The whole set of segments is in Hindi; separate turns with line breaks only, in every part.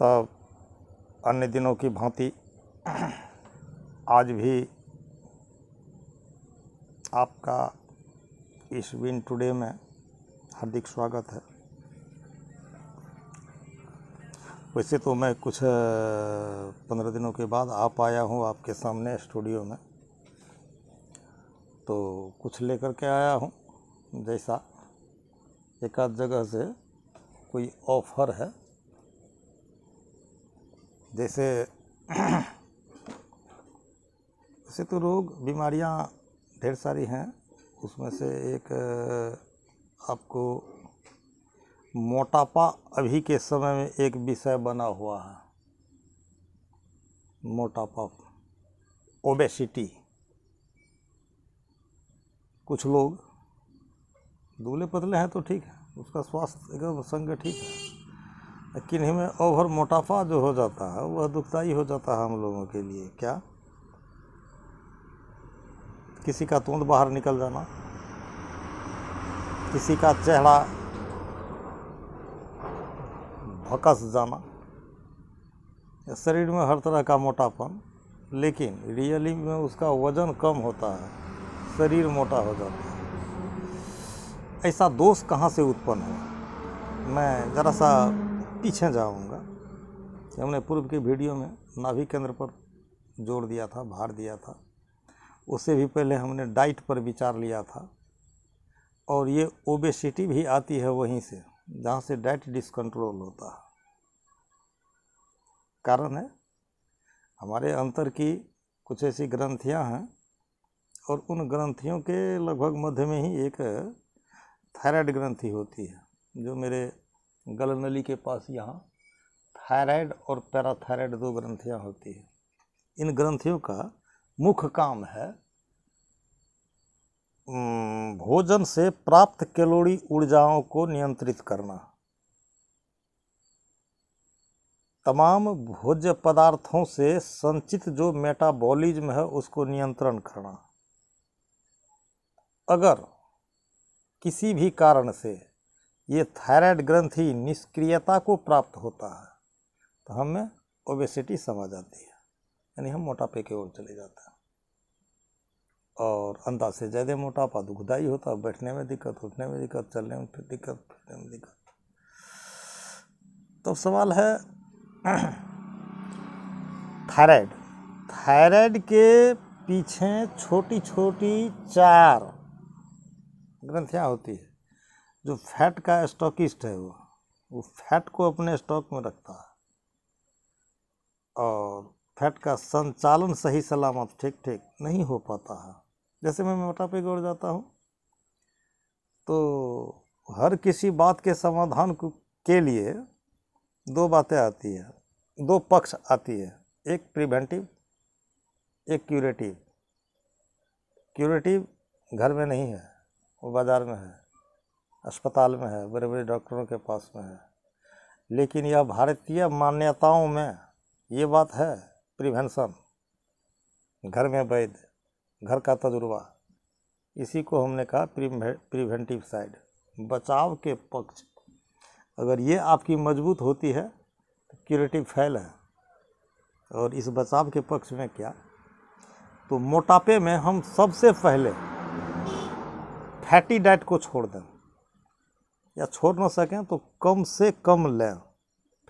तब अन्य दिनों की भांति आज भी आपका इस विन टुडे में हार्दिक स्वागत है वैसे तो मैं कुछ पंद्रह दिनों के बाद आप आया हूँ आपके सामने स्टूडियो में तो कुछ लेकर के आया हूँ जैसा एक आध जगह से कोई ऑफर है जैसे वैसे तो रोग बीमारियां ढेर सारी हैं उसमें से एक आपको मोटापा अभी के समय में एक विषय बना हुआ है मोटापा ओबेसिटी कुछ लोग दुबले पतले हैं तो ठीक है उसका स्वास्थ्य एकदम संगठित है किन्हीं में ओवर मोटापा जो हो जाता है वह दुखदाई हो जाता है हम लोगों के लिए क्या किसी का तूंद बाहर निकल जाना किसी का चेहरा भकस जाना शरीर में हर तरह का मोटापन लेकिन रियली में उसका वज़न कम होता है शरीर मोटा हो जाता है ऐसा दोष कहाँ से उत्पन्न हुआ मैं ज़रा सा पीछे जाऊँगा कि हमने पूर्व की वीडियो में नाभि केंद्र पर जोड़ दिया था भार दिया था उससे भी पहले हमने डाइट पर विचार लिया था और ये ओबेसिटी भी आती है वहीं से जहाँ से डाइट डिसकंट्रोल होता है कारण है हमारे अंतर की कुछ ऐसी ग्रंथियाँ हैं और उन ग्रंथियों के लगभग मध्य में ही एक थायराइड ग्रंथि होती है जो मेरे गल नली के पास यहाँ थायराइड और पैराथायराइड दो ग्रंथियाँ होती हैं इन ग्रंथियों का मुख्य काम है भोजन से प्राप्त कैलोरी ऊर्जाओं को नियंत्रित करना तमाम भोज्य पदार्थों से संचित जो मेटाबॉलिज्म है उसको नियंत्रण करना अगर किसी भी कारण से ये थायराइड ही निष्क्रियता को प्राप्त होता है तो हमें ओबेसिटी समा जाती है यानी हम मोटापे की ओर चले जाते हैं और अंदाज से ज़्यादा मोटापा दुखदाई होता है बैठने में दिक्कत उठने में दिक्कत चलने में फिर दिक्कत फिरने में दिक्कत तो सवाल है थायराइड थायराइड के पीछे छोटी छोटी चार ग्रंथियाँ होती है जो फैट का स्टॉकिस्ट है वो वो फैट को अपने स्टॉक में रखता है और फैट का संचालन सही सलामत ठीक ठीक नहीं हो पाता है जैसे मैं मोटापे की ओर जाता हूँ तो हर किसी बात के समाधान के लिए दो बातें आती है दो पक्ष आती है एक प्रिवेंटिव एक क्यूरेटिव क्यूरेटिव घर में नहीं है वो बाज़ार में है अस्पताल में है बड़े बड़े डॉक्टरों के पास में है लेकिन यह भारतीय मान्यताओं में ये बात है प्रिवेंशन घर में वैध घर का तजुर्बा इसी को हमने कहा प्रिवेंटिव साइड बचाव के पक्ष अगर ये आपकी मजबूत होती है तो क्यूरेटिव फैल है और इस बचाव के पक्ष में क्या तो मोटापे में हम सबसे पहले फैटी डाइट को छोड़ दें या छोड़ ना सकें तो कम से कम लें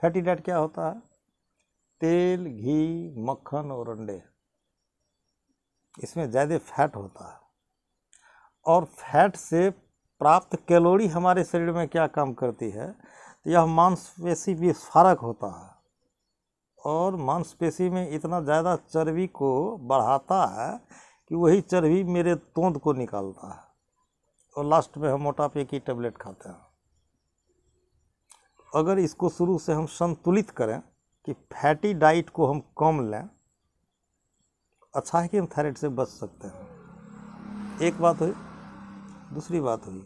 फैटी डाइट क्या होता है तेल घी मक्खन और अंडे इसमें ज़्यादा फैट होता है और फैट से प्राप्त कैलोरी हमारे शरीर में क्या काम करती है तो यह मांसपेशी भी फारक होता है और मांसपेशी में इतना ज़्यादा चर्बी को बढ़ाता है कि वही चर्बी मेरे तोंद को निकालता है और लास्ट में हम मोटापे की टेबलेट खाते हैं अगर इसको शुरू से हम संतुलित करें कि फैटी डाइट को हम कम लें अच्छा है कि हम थायराइड से बच सकते हैं एक बात हुई दूसरी बात हुई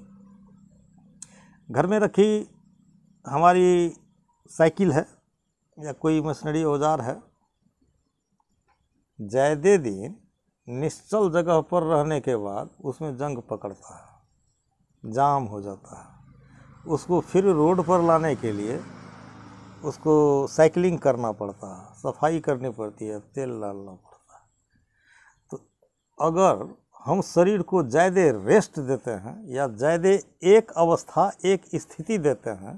घर में रखी हमारी साइकिल है या कोई मशीनरी औजार है ज़्यादे दिन निश्चल जगह पर रहने के बाद उसमें जंग पकड़ता है जाम हो जाता है उसको फिर रोड पर लाने के लिए उसको साइकिलिंग करना पड़ता है सफाई करनी पड़ती है तेल डालना पड़ता है तो अगर हम शरीर को ज़्यादा रेस्ट देते हैं या ज़्यादा एक अवस्था एक स्थिति देते हैं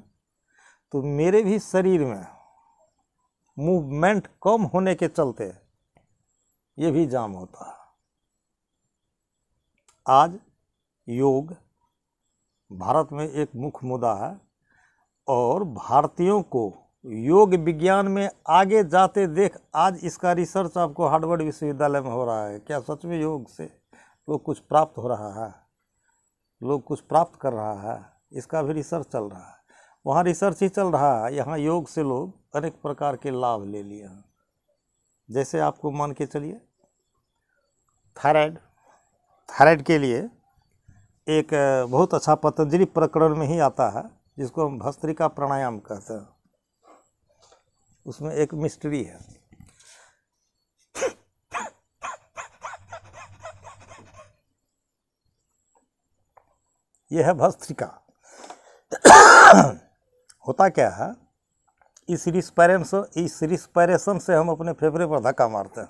तो मेरे भी शरीर में मूवमेंट कम होने के चलते ये भी जाम होता है आज योग भारत में एक मुख्य मुद्दा है और भारतीयों को योग विज्ञान में आगे जाते देख आज इसका रिसर्च आपको हार्वर्ड विश्वविद्यालय में हो रहा है क्या सच में योग से लोग कुछ प्राप्त हो रहा है लोग कुछ प्राप्त कर रहा है इसका भी रिसर्च चल रहा है वहाँ रिसर्च ही चल रहा है यहाँ योग से लोग अनेक प्रकार के लाभ ले लिए हैं जैसे आपको मान के चलिए थायराइड थायराइड के लिए एक बहुत अच्छा पतंजलि प्रकरण में ही आता है जिसको हम भस्त्रिका प्राणायाम कहते हैं उसमें एक मिस्ट्री है यह है भस्त्रिका होता क्या है इस रिस्पायरेशन से इस रिस्पायरेशन से हम अपने फेफड़े पर धक्का मारते हैं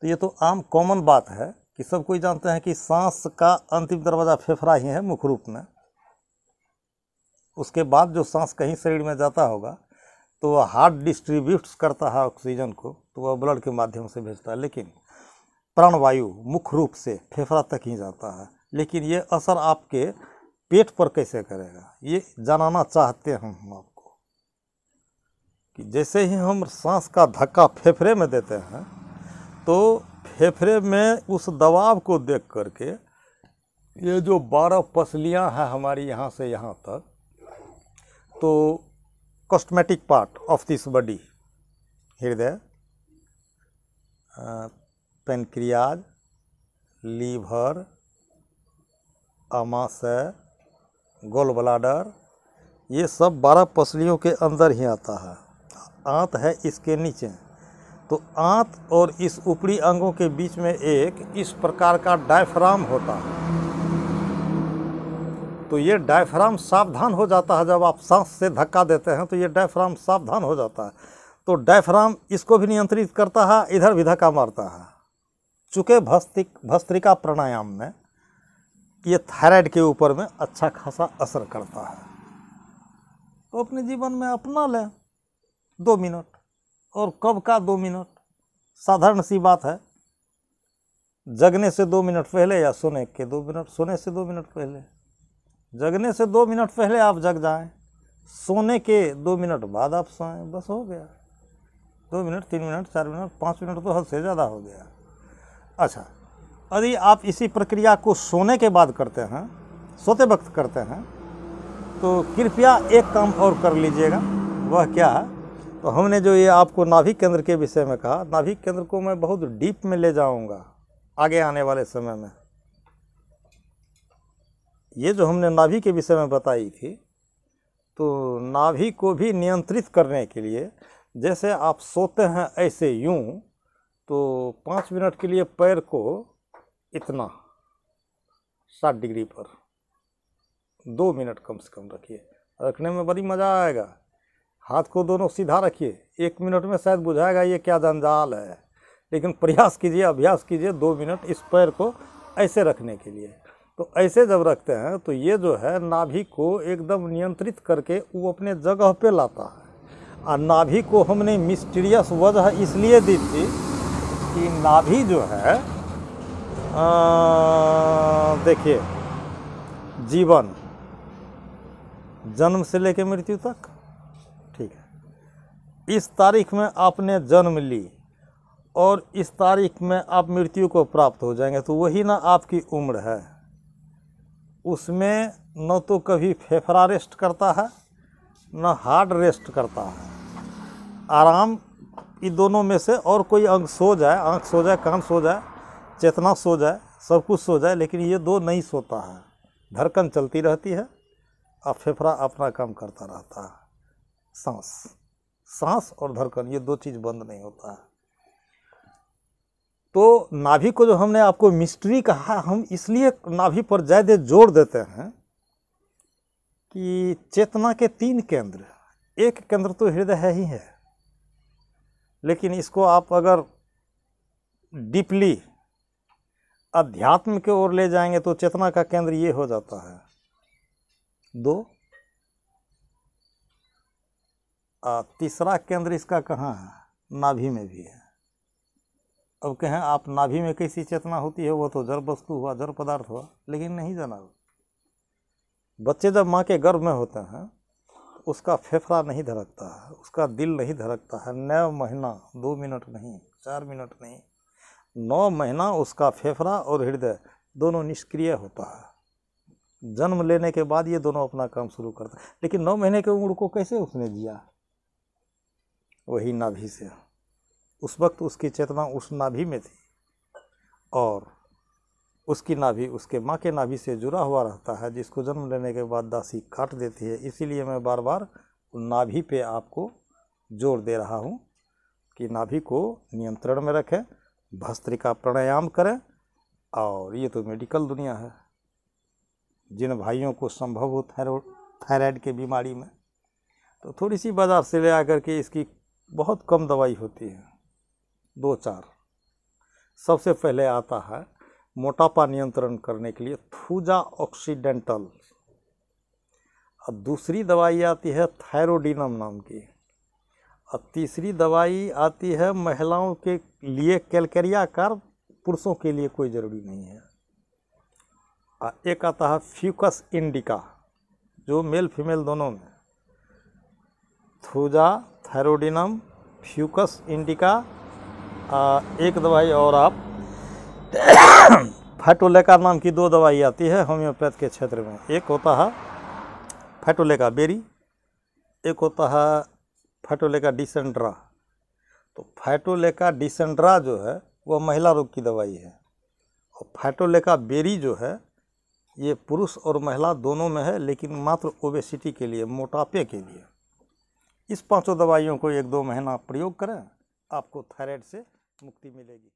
तो ये तो आम कॉमन बात है कि सब कोई जानते हैं कि सांस का अंतिम दरवाज़ा फेफड़ा ही है मुख्य रूप में उसके बाद जो सांस कहीं शरीर में जाता होगा तो वह हार्ट डिस्ट्रीब्यूट करता है ऑक्सीजन को तो वह ब्लड के माध्यम से भेजता है लेकिन प्राणवायु मुख्य रूप से फेफड़ा तक ही जाता है लेकिन ये असर आपके पेट पर कैसे करेगा ये जानना चाहते हैं हम आपको कि जैसे ही हम सांस का धक्का फेफड़े में देते हैं तो फेफड़े में उस दबाव को देख करके ये जो बारह पसलियाँ हैं हमारी यहाँ से यहाँ तक तो cosmetic part of this body हृदय पेनक्रियाज लीवर अमाशय गोल ब्लाडर ये सब बारह पसलियों के अंदर ही आता है आंत है इसके नीचे तो आंत और इस ऊपरी अंगों के बीच में एक इस प्रकार का डायफ्राम होता है तो ये डायफ्राम सावधान हो जाता है जब आप सांस से धक्का देते हैं तो ये डायफ्राम सावधान हो जाता है तो डायफ्राम इसको भी नियंत्रित करता है इधर भी धक्का मारता है चूँकि भस्तिक भस्त्रिका प्राणायाम में ये थायराइड के ऊपर में अच्छा खासा असर करता है तो अपने जीवन में अपना लें दो मिनट और कब का दो मिनट साधारण सी बात है जगने से दो मिनट पहले या सोने के दो मिनट सोने से दो मिनट पहले जगने से दो मिनट पहले आप जग जाएं सोने के दो मिनट बाद आप सोएं बस हो गया दो मिनट तीन मिनट चार मिनट पाँच मिनट तो हद से ज़्यादा हो गया अच्छा यदि आप इसी प्रक्रिया को सोने के बाद करते हैं सोते वक्त करते हैं तो कृपया एक काम और कर लीजिएगा वह क्या है तो हमने जो ये आपको नाभिक केंद्र के विषय में कहा नाभिक केंद्र को मैं बहुत डीप में ले जाऊंगा आगे आने वाले समय में ये जो हमने नाभि के विषय में बताई थी तो नाभि को भी नियंत्रित करने के लिए जैसे आप सोते हैं ऐसे यूं तो पाँच मिनट के लिए पैर को इतना सात डिग्री पर दो मिनट कम से कम रखिए रखने में बड़ी मज़ा आएगा हाथ को दोनों सीधा रखिए एक मिनट में शायद बुझाएगा ये क्या जंजाल है लेकिन प्रयास कीजिए अभ्यास कीजिए दो मिनट इस पैर को ऐसे रखने के लिए तो ऐसे जब रखते हैं तो ये जो है नाभि को एकदम नियंत्रित करके वो अपने जगह पे लाता है और नाभि को हमने मिस्टीरियस वजह इसलिए दी थी कि नाभि जो है देखिए जीवन जन्म से लेकर मृत्यु तक इस तारीख में आपने जन्म ली और इस तारीख में आप मृत्यु को प्राप्त हो जाएंगे तो वही ना आपकी उम्र है उसमें न तो कभी फेफड़ा रेस्ट करता है न हार्ड रेस्ट करता है आराम इन दोनों में से और कोई अंग सो जाए आँख सो जाए कान सो जाए चेतना सो जाए सब कुछ सो जाए लेकिन ये दो नहीं सोता है धड़कन चलती रहती है और फेफड़ा अपना काम करता रहता है सांस सांस और धड़कन ये दो चीज़ बंद नहीं होता है तो नाभि को जो हमने आपको मिस्ट्री कहा हम इसलिए नाभि पर ज़्यादा जोर देते हैं कि चेतना के तीन केंद्र एक केंद्र तो हृदय है ही है लेकिन इसको आप अगर डीपली अध्यात्म की ओर ले जाएंगे तो चेतना का केंद्र ये हो जाता है दो तीसरा केंद्र इसका कहाँ है नाभि में भी है अब कहें आप नाभि में कैसी चेतना होती है वो तो जड़ वस्तु हुआ जड़ पदार्थ हुआ लेकिन नहीं जाना बच्चे जब माँ के गर्भ में होते हैं उसका फेफड़ा नहीं धड़कता है उसका दिल नहीं धड़कता है नौ महीना दो मिनट नहीं चार मिनट नहीं नौ महीना उसका फेफड़ा और हृदय दोनों निष्क्रिय होता है जन्म लेने के बाद ये दोनों अपना काम शुरू करता हैं लेकिन नौ महीने के उम्र को कैसे उसने जिया वही नाभि से उस वक्त उसकी चेतना उस नाभि में थी और उसकी नाभि उसके माँ के नाभि से जुड़ा हुआ रहता है जिसको जन्म लेने के बाद दासी काट देती है इसीलिए मैं बार बार नाभि पे आपको जोर दे रहा हूँ कि नाभि को नियंत्रण में रखें भस्त्रिका प्राणायाम करें और ये तो मेडिकल दुनिया है जिन भाइयों को संभव हो थायराइड की बीमारी में तो थोड़ी सी बाज़ार से ले आकर के इसकी बहुत कम दवाई होती है दो चार सबसे पहले आता है मोटापा नियंत्रण करने के लिए थूजा ऑक्सीडेंटल और दूसरी दवाई आती है थायरोडिनम नाम की और तीसरी दवाई आती है महिलाओं के लिए कैलकेरिया कार पुरुषों के लिए कोई ज़रूरी नहीं है और एक आता है फ्यूकस इंडिका जो मेल फीमेल दोनों में थूजा थायरोडिनम फ्यूकस इंडिका आ, एक दवाई और आप फैटोलेका नाम की दो दवाई आती है होम्योपैथ के क्षेत्र में एक होता है फैटोलेका बेरी एक होता है फैटोलेका डिसेंड्रा तो फैटोलेका डिसेंड्रा जो है वह महिला रोग की दवाई है और फैटोलेका बेरी जो है ये पुरुष और महिला दोनों में है लेकिन मात्र ओबेसिटी के लिए मोटापे के लिए इस पांचों दवाइयों को एक दो महीना प्रयोग करें आपको थायराइड से मुक्ति मिलेगी